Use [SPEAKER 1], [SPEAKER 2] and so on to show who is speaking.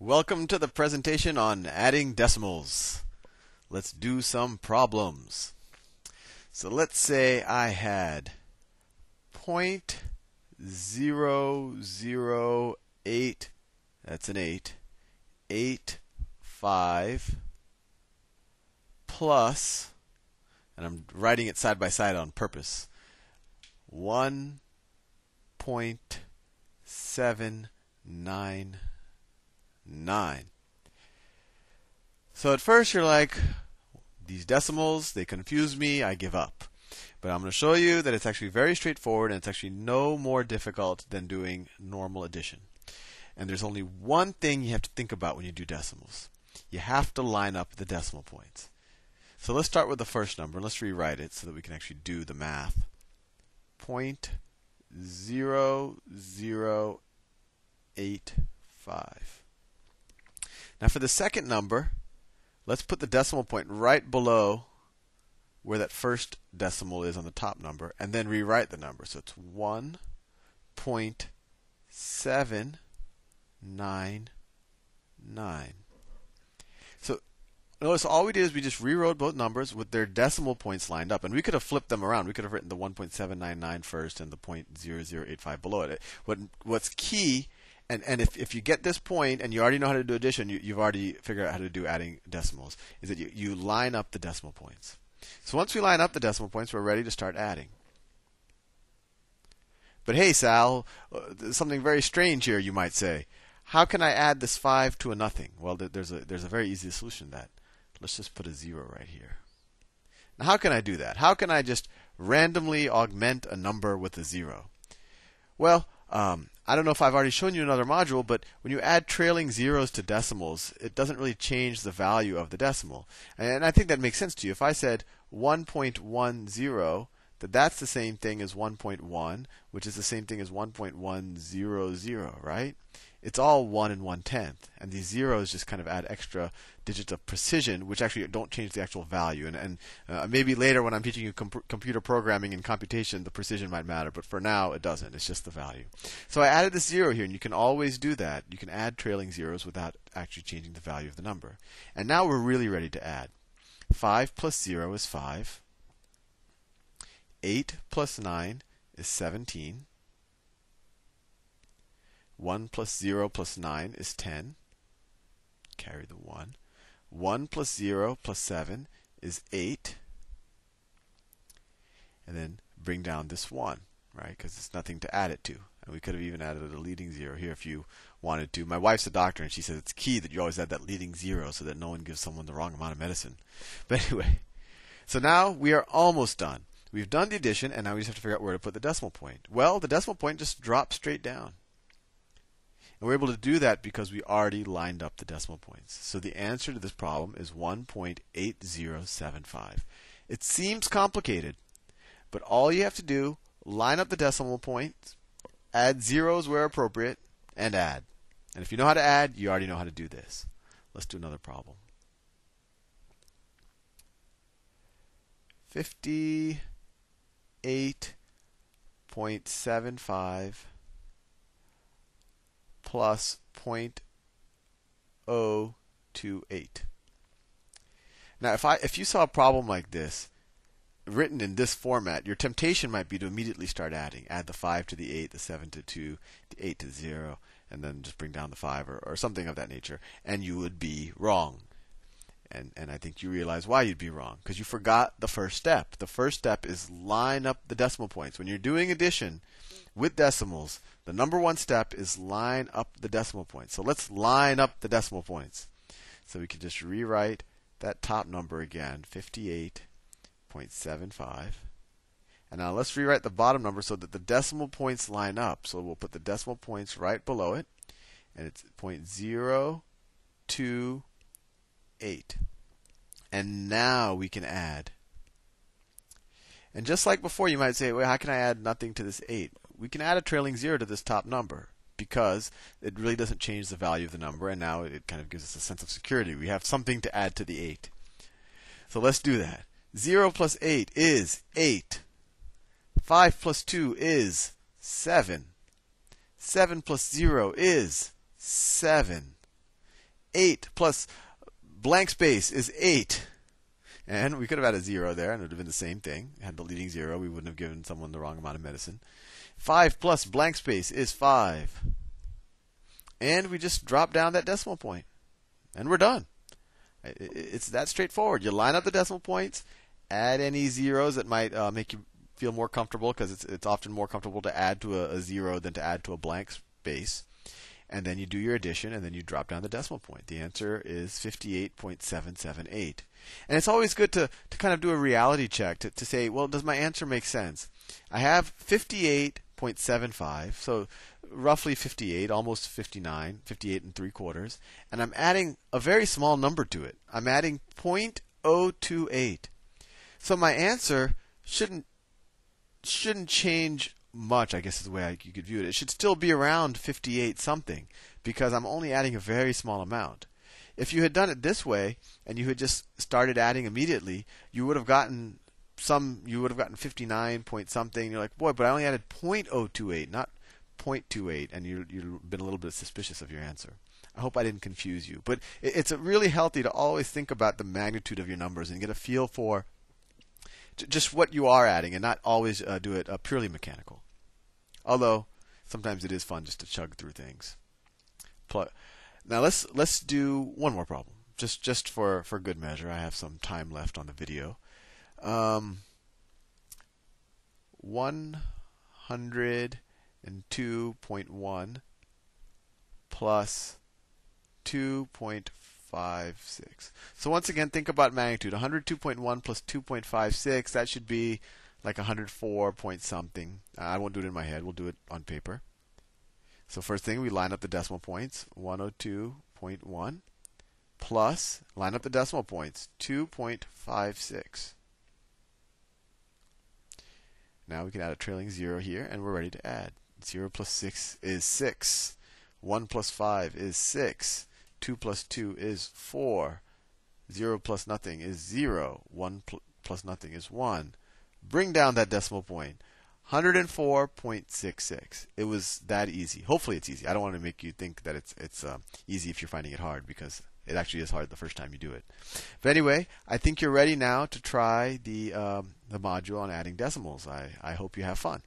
[SPEAKER 1] Welcome to the presentation on adding decimals. Let's do some problems. So let's say I had 0.008, that's an 8, 5, plus, and I'm writing it side by side on purpose, one point seven nine. 9. So at first you're like, these decimals, they confuse me, I give up. But I'm going to show you that it's actually very straightforward and it's actually no more difficult than doing normal addition. And there's only one thing you have to think about when you do decimals. You have to line up the decimal points. So let's start with the first number. Let's rewrite it so that we can actually do the math. Point zero zero eight five. Now for the second number, let's put the decimal point right below where that first decimal is on the top number, and then rewrite the number. So it's 1.799. So notice all we did is we just rewrote both numbers with their decimal points lined up. And we could have flipped them around. We could have written the 1.799 first and the 0.0085 below it. What, what's key and and if, if you get this point and you already know how to do addition, you, have already figured out how to do adding decimals. Is that you, you line up the decimal points. So once we line up the decimal points, we're ready to start adding. But hey, Sal, uh, something very strange here, you might say. How can I add this 5 to a nothing? Well, there's a, there's a very easy solution to that. Let's just put a 0 right here. Now, how can I do that? How can I just randomly augment a number with a 0? Well, um, I don't know if I've already shown you another module, but when you add trailing zeros to decimals, it doesn't really change the value of the decimal. And I think that makes sense to you. If I said 1.10, that that's the same thing as 1.1, which is the same thing as 1.100, right? it's all 1 and 1 tenth. And these zeros just kind of add extra digits of precision, which actually don't change the actual value. And, and uh, maybe later when I'm teaching you comp- computer programming and computation, the precision might matter, but for now it doesn't. It's just the value. So I added this zero here, and you can always do that. You can add trailing zeros without actually changing the value of the number. And now we're really ready to add. 5 plus 0 is 5. 8 plus 9 is 17. 1 plus 0 plus 9 is 10. Carry the 1. 1 plus 0 plus 7 is 8. And then bring down this 1, right? Because it's nothing to add it to. And we could have even added a leading 0 here if you wanted to. My wife's a doctor, and she says it's key that you always add that leading 0 so that no one gives someone the wrong amount of medicine. But anyway, so now we are almost done. We've done the addition, and now we just have to figure out where to put the decimal point. Well, the decimal point just drops straight down. And we're able to do that because we already lined up the decimal points. So the answer to this problem is 1.8075. It seems complicated, but all you have to do, line up the decimal points, add zeros where appropriate, and add. And if you know how to add, you already know how to do this. Let's do another problem. 58.75 plus 0.028. Now, if I if you saw a problem like this written in this format, your temptation might be to immediately start adding, add the five to the eight, the seven to two, the eight to zero, and then just bring down the five or, or something of that nature, and you would be wrong. And, and I think you realize why you'd be wrong because you forgot the first step. The first step is line up the decimal points. When you're doing addition, with decimals, the number one step is line up the decimal points. So let's line up the decimal points. So we can just rewrite that top number again, 58.75. And now let's rewrite the bottom number so that the decimal points line up. So we'll put the decimal points right below it, and it's 0.028. And now we can add. And just like before, you might say, well, how can I add nothing to this 8? we can add a trailing zero to this top number because it really doesn't change the value of the number, and now it kind of gives us a sense of security. We have something to add to the 8. So let's do that. 0 plus 8 is 8. 5 plus 2 is 7. 7 plus 0 is 7. 8 plus blank space is 8. And we could have had a 0 there, and it would have been the same thing. Had the leading 0, we wouldn't have given someone the wrong amount of medicine. 5 plus blank space is 5. And we just drop down that decimal point, and we're done. It's that straightforward. You line up the decimal points, add any zeros that might uh, make you feel more comfortable because it's, it's often more comfortable to add to a, a zero than to add to a blank space. And then you do your addition, and then you drop down the decimal point. The answer is 58.778. And it's always good to, to kind of do a reality check to, to say, well, does my answer make sense? I have 58 0.75, so roughly 58, almost 59, 58 and 3 quarters. And I'm adding a very small number to it. I'm adding 0.028. So my answer shouldn't shouldn't change much, I guess is the way I, you could view it. It should still be around 58 something because I'm only adding a very small amount. If you had done it this way and you had just started adding immediately, you would have gotten some you would have gotten 59 point something. You're like, boy, but I only added 0.028, not 0.28, and you, you've been a little bit suspicious of your answer. I hope I didn't confuse you. But it, it's really healthy to always think about the magnitude of your numbers and get a feel for just what you are adding and not always uh, do it uh, purely mechanical. Although, sometimes it is fun just to chug through things. now let's let's do one more problem just just for for good measure. I have some time left on the video. Um, 102.1 plus 2.56. So once again, think about magnitude. 102.1 plus 2.56, that should be like 104 point something. I won't do it in my head. We'll do it on paper. So first thing, we line up the decimal points. 102.1 plus, line up the decimal points, 2.56. Now we can add a trailing 0 here, and we're ready to add. 0 plus 6 is 6. 1 plus 5 is 6. 2 plus 2 is 4. 0 plus nothing is 0. 1 pl- plus nothing is 1. Bring down that decimal point. 104.66. It was that easy. Hopefully it's easy. I don't want to make you think that it's it's uh, easy if you're finding it hard because it actually is hard the first time you do it. But anyway, I think you're ready now to try the um, the module on adding decimals. I, I hope you have fun.